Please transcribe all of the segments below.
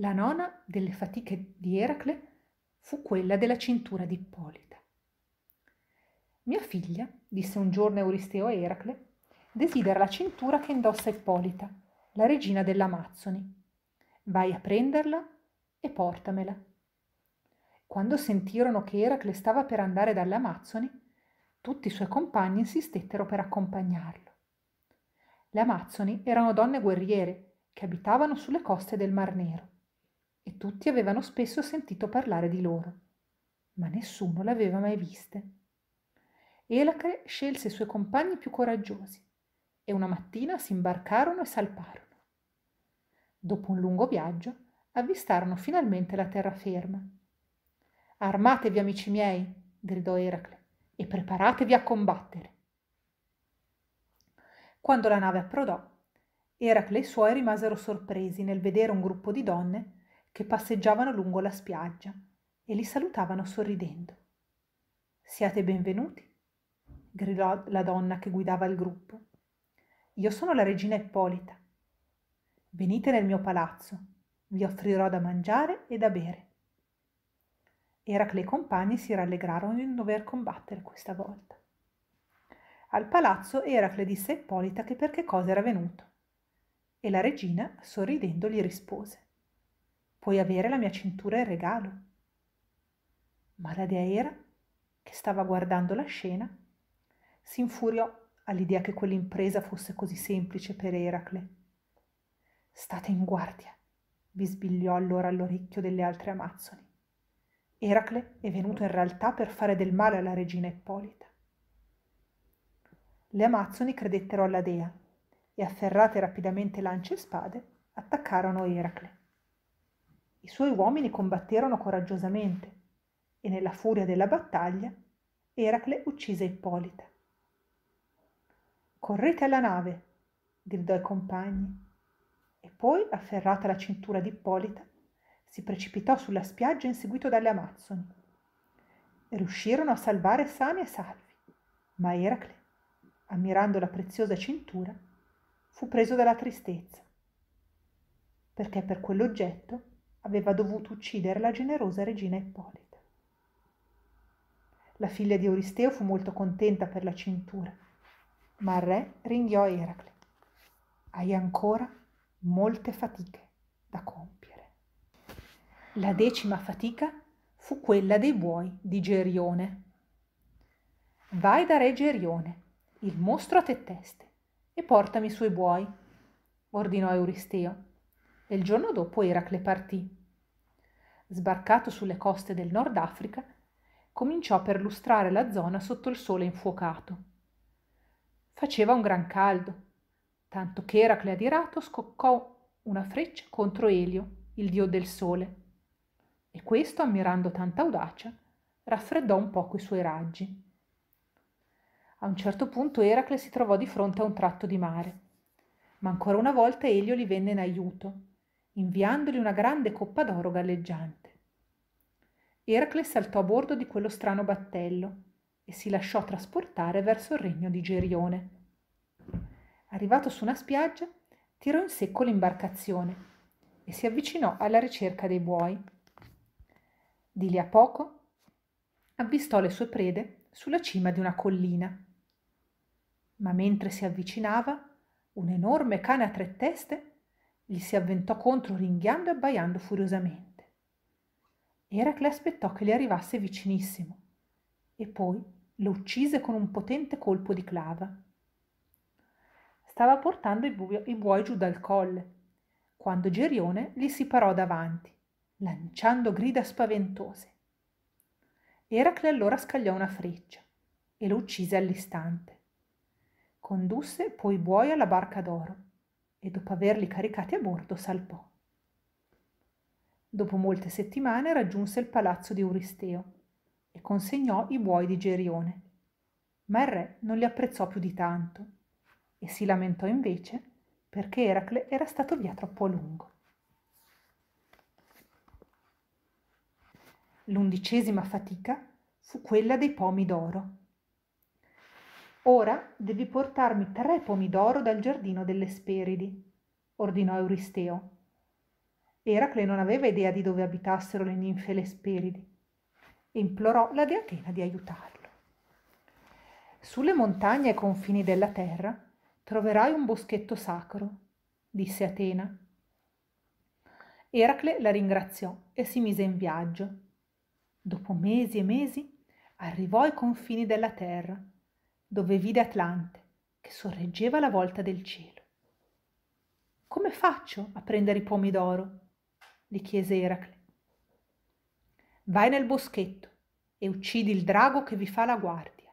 La nona delle fatiche di Eracle fu quella della cintura di Ippolita. Mia figlia, disse un giorno Euristeo a Eracle, desidera la cintura che indossa Ippolita, la regina dell'Amazzoni. Vai a prenderla e portamela. Quando sentirono che Eracle stava per andare dalle Amazzoni, tutti i suoi compagni insistettero per accompagnarlo. Le Amazzoni erano donne guerriere che abitavano sulle coste del Mar Nero e tutti avevano spesso sentito parlare di loro, ma nessuno le aveva mai viste. Elacre scelse i suoi compagni più coraggiosi e una mattina si imbarcarono e salparono. Dopo un lungo viaggio avvistarono finalmente la terraferma. Armatevi, amici miei, gridò Eracle, e preparatevi a combattere. Quando la nave approdò, Eracle e i suoi rimasero sorpresi nel vedere un gruppo di donne che passeggiavano lungo la spiaggia e li salutavano sorridendo. Siate benvenuti, gridò la donna che guidava il gruppo. Io sono la regina Ippolita. Venite nel mio palazzo, vi offrirò da mangiare e da bere. Eracle e i compagni si rallegrarono di non dover combattere questa volta. Al palazzo Eracle disse a Ippolita che per cosa era venuto e la regina, sorridendo, gli rispose puoi avere la mia cintura in regalo. Ma la dea Era, che stava guardando la scena, si infuriò all'idea che quell'impresa fosse così semplice per Eracle. State in guardia, bisbigliò allora all'orecchio delle altre amazzoni. Eracle è venuto in realtà per fare del male alla regina Ippolita. Le amazzoni credettero alla dea e, afferrate rapidamente lance e spade, attaccarono Eracle. I suoi uomini combatterono coraggiosamente e nella furia della battaglia Eracle uccise Ippolita. Correte alla nave, gridò ai compagni, e poi, afferrata la cintura di Ippolita, si precipitò sulla spiaggia inseguito dalle Amazzoni. Riuscirono a salvare sani e salvi, ma Eracle, ammirando la preziosa cintura, fu preso dalla tristezza, perché per quell'oggetto aveva dovuto uccidere la generosa regina Ippolita. La figlia di Euristeo fu molto contenta per la cintura, ma il re ringhiò Eracle. Hai ancora molte fatiche da compiere. La decima fatica fu quella dei buoi di Gerione. Vai da re Gerione, il mostro a te teste, e portami i suoi buoi, ordinò Euristeo il giorno dopo Eracle partì. Sbarcato sulle coste del Nord Africa, cominciò a perlustrare la zona sotto il sole infuocato. Faceva un gran caldo, tanto che Eracle adirato scoccò una freccia contro Elio, il dio del sole, e questo, ammirando tanta audacia, raffreddò un poco i suoi raggi. A un certo punto Eracle si trovò di fronte a un tratto di mare, ma ancora una volta Elio gli venne in aiuto inviandogli una grande coppa d'oro galleggiante. Eracle saltò a bordo di quello strano battello e si lasciò trasportare verso il regno di Gerione. Arrivato su una spiaggia, tirò in secco l'imbarcazione e si avvicinò alla ricerca dei buoi. Di lì a poco avvistò le sue prede sulla cima di una collina. Ma mentre si avvicinava, un enorme cane a tre teste gli si avventò contro ringhiando e abbaiando furiosamente. Eracle aspettò che le arrivasse vicinissimo e poi lo uccise con un potente colpo di clava. Stava portando i, bu- i buoi giù dal colle quando Gerione gli si parò davanti, lanciando grida spaventose. Eracle allora scagliò una freccia e lo uccise all'istante. Condusse poi i buoi alla barca d'oro e dopo averli caricati a bordo salpò. Dopo molte settimane raggiunse il palazzo di Euristeo e consegnò i buoi di Gerione, ma il re non li apprezzò più di tanto e si lamentò invece perché Eracle era stato via troppo a lungo. L'undicesima fatica fu quella dei pomi d'oro ora devi portarmi tre pomidoro dal giardino delle speridi ordinò euristeo eracle non aveva idea di dove abitassero le ninfe e lesperidi e implorò la deatena di aiutarlo sulle montagne ai confini della terra troverai un boschetto sacro disse atena eracle la ringraziò e si mise in viaggio dopo mesi e mesi arrivò ai confini della terra dove vide Atlante che sorreggeva la volta del cielo. Come faccio a prendere i pomi d'oro? gli chiese Eracle. Vai nel boschetto e uccidi il drago che vi fa la guardia.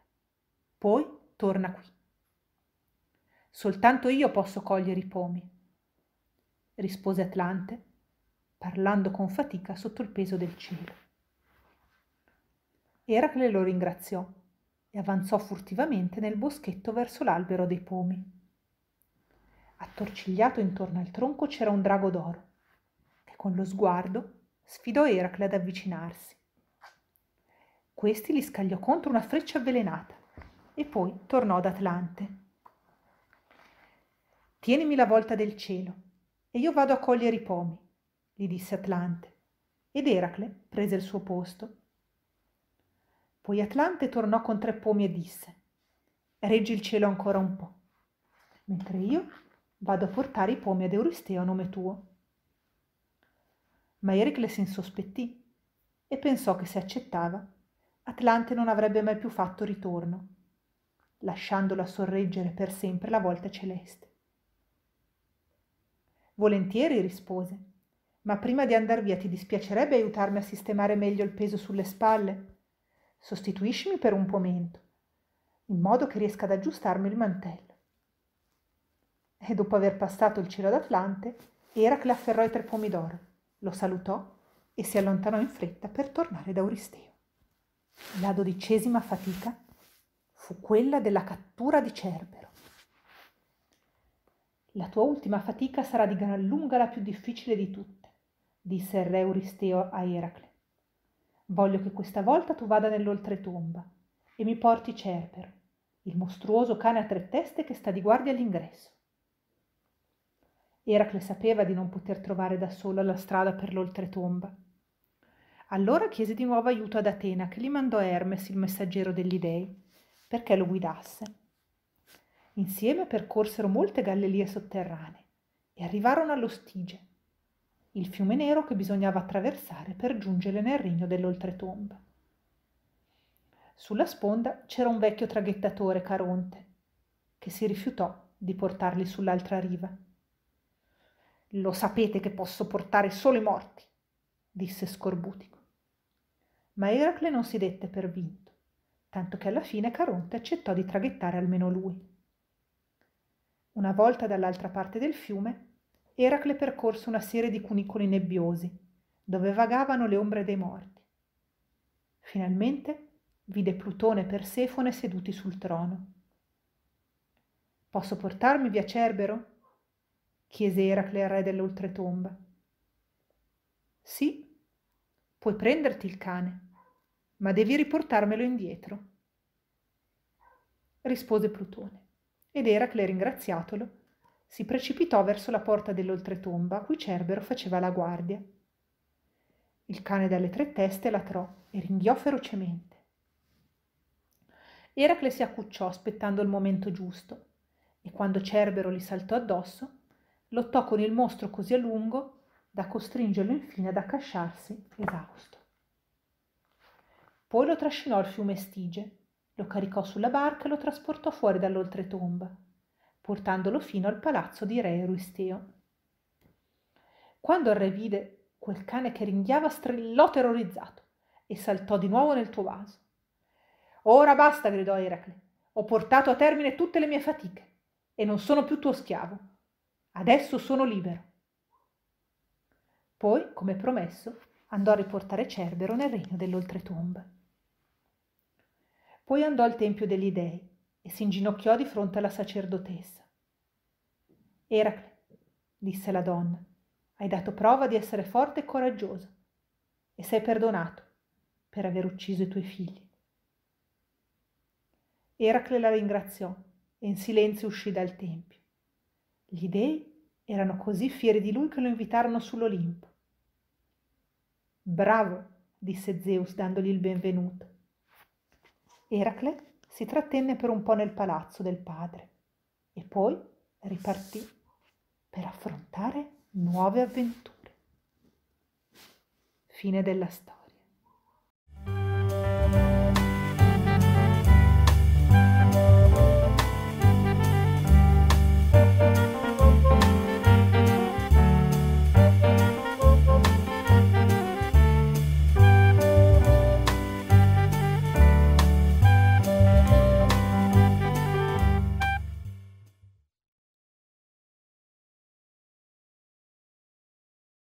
Poi torna qui. Soltanto io posso cogliere i pomi, rispose Atlante, parlando con fatica sotto il peso del cielo. Eracle lo ringraziò e avanzò furtivamente nel boschetto verso l'albero dei pomi. Attorcigliato intorno al tronco c'era un drago d'oro, che con lo sguardo sfidò Eracle ad avvicinarsi. Questi gli scagliò contro una freccia avvelenata e poi tornò ad Atlante. Tienimi la volta del cielo e io vado a cogliere i pomi, gli disse Atlante, ed Eracle prese il suo posto poi Atlante tornò con tre pomi e disse, reggi il cielo ancora un po', mentre io vado a portare i pomi ad Euristeo a nome tuo. Ma Ericle si insospettì e pensò che se accettava, Atlante non avrebbe mai più fatto ritorno, lasciandola sorreggere per sempre la volta celeste. Volentieri rispose, ma prima di andar via ti dispiacerebbe aiutarmi a sistemare meglio il peso sulle spalle? sostituiscimi per un momento, in modo che riesca ad aggiustarmi il mantello. E dopo aver passato il cielo d'Atlante, Eracle afferrò i tre pomidoro, lo salutò e si allontanò in fretta per tornare da Euristeo. La dodicesima fatica fu quella della cattura di Cerbero. La tua ultima fatica sarà di gran lunga la più difficile di tutte, disse il re Euristeo a Eracle. Voglio che questa volta tu vada nell'oltretomba e mi porti Cerbero, il mostruoso cane a tre teste che sta di guardia all'ingresso. Eracle sapeva di non poter trovare da sola la strada per l'oltretomba. Allora chiese di nuovo aiuto ad Atena, che gli mandò Hermes, il messaggero degli dei, perché lo guidasse. Insieme percorsero molte gallerie sotterranee e arrivarono allo Stige, il fiume nero che bisognava attraversare per giungere nel regno dell'oltretomba. Sulla sponda c'era un vecchio traghettatore Caronte, che si rifiutò di portarli sull'altra riva. Lo sapete che posso portare solo i morti, disse Scorbutico. Ma Eracle non si dette per vinto, tanto che alla fine Caronte accettò di traghettare almeno lui. Una volta dall'altra parte del fiume, Eracle percorse una serie di cunicoli nebbiosi, dove vagavano le ombre dei morti. Finalmente vide Plutone e Persefone seduti sul trono. Posso portarmi via Cerbero? chiese Eracle al re dell'oltretomba. Sì, puoi prenderti il cane, ma devi riportarmelo indietro. Rispose Plutone, ed Eracle ringraziatolo si precipitò verso la porta dell'oltretomba a cui Cerbero faceva la guardia. Il cane dalle tre teste latrò e ringhiò ferocemente. Eracle si accucciò aspettando il momento giusto e quando Cerbero gli saltò addosso, lottò con il mostro così a lungo da costringerlo infine ad accasciarsi esausto. Poi lo trascinò al fiume Stige, lo caricò sulla barca e lo trasportò fuori dall'oltretomba portandolo fino al palazzo di re Euristeo. Quando il re vide quel cane che ringhiava, strillò terrorizzato e saltò di nuovo nel tuo vaso. Ora basta, gridò Eracle. Ho portato a termine tutte le mie fatiche e non sono più tuo schiavo. Adesso sono libero. Poi, come promesso, andò a riportare Cerbero nel regno dell'oltretomba. Poi andò al tempio degli dei e si inginocchiò di fronte alla sacerdotessa. Eracle, disse la donna, hai dato prova di essere forte e coraggiosa e sei perdonato per aver ucciso i tuoi figli. Eracle la ringraziò e in silenzio uscì dal tempio. Gli dei erano così fieri di lui che lo invitarono sull'Olimpo. Bravo, disse Zeus dandogli il benvenuto. Eracle si trattenne per un po' nel palazzo del padre e poi ripartì per affrontare nuove avventure. Fine della storia.